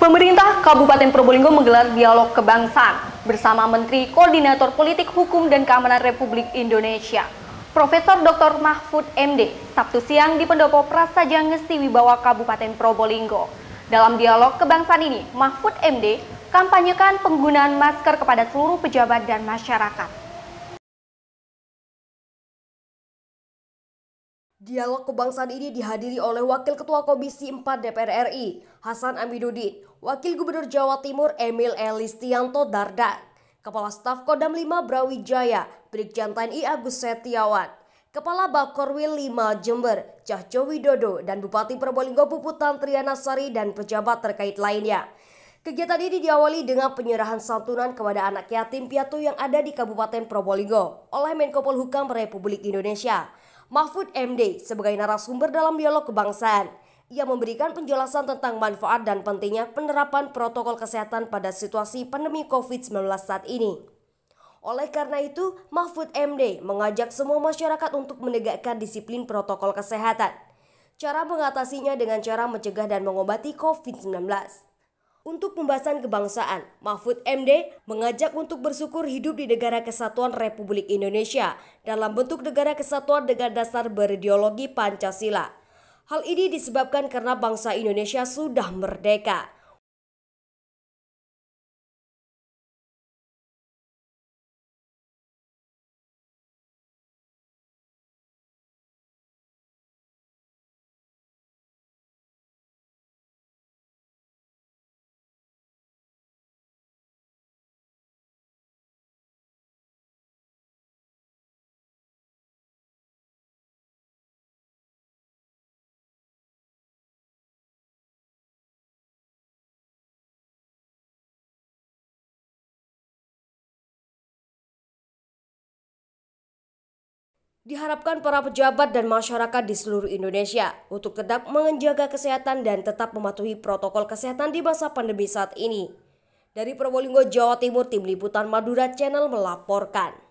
Pemerintah Kabupaten Probolinggo menggelar dialog kebangsaan bersama Menteri Koordinator Politik Hukum dan Keamanan Republik Indonesia, Profesor Dr. Mahfud MD, Sabtu siang di Pendopo Prasaja Ngesti Wibawa Kabupaten Probolinggo. Dalam dialog kebangsaan ini, Mahfud MD kampanyekan penggunaan masker kepada seluruh pejabat dan masyarakat. Dialog kebangsaan ini dihadiri oleh Wakil Ketua Komisi 4 DPR RI, Hasan Amiduddin, Wakil Gubernur Jawa Timur Emil Elistianto Dardak, Kepala Staf Kodam 5 Brawijaya, Brigjen TNI Agus Setiawan, Kepala Bakorwil 5 Jember, Cahjo Widodo, dan Bupati Probolinggo Puputan Sari dan pejabat terkait lainnya. Kegiatan ini diawali dengan penyerahan santunan kepada anak yatim piatu yang ada di Kabupaten Probolinggo oleh Menko Polhukam Republik Indonesia. Mahfud MD sebagai narasumber dalam dialog kebangsaan. Ia memberikan penjelasan tentang manfaat dan pentingnya penerapan protokol kesehatan pada situasi pandemi COVID-19 saat ini. Oleh karena itu, Mahfud MD mengajak semua masyarakat untuk menegakkan disiplin protokol kesehatan. Cara mengatasinya dengan cara mencegah dan mengobati COVID-19. Untuk pembahasan kebangsaan, Mahfud MD mengajak untuk bersyukur hidup di Negara Kesatuan Republik Indonesia dalam bentuk Negara Kesatuan dengan dasar berideologi Pancasila. Hal ini disebabkan karena bangsa Indonesia sudah merdeka. Diharapkan para pejabat dan masyarakat di seluruh Indonesia untuk tetap menjaga kesehatan dan tetap mematuhi protokol kesehatan di masa pandemi saat ini. Dari Probolinggo, Jawa Timur, Tim Liputan Madura Channel melaporkan.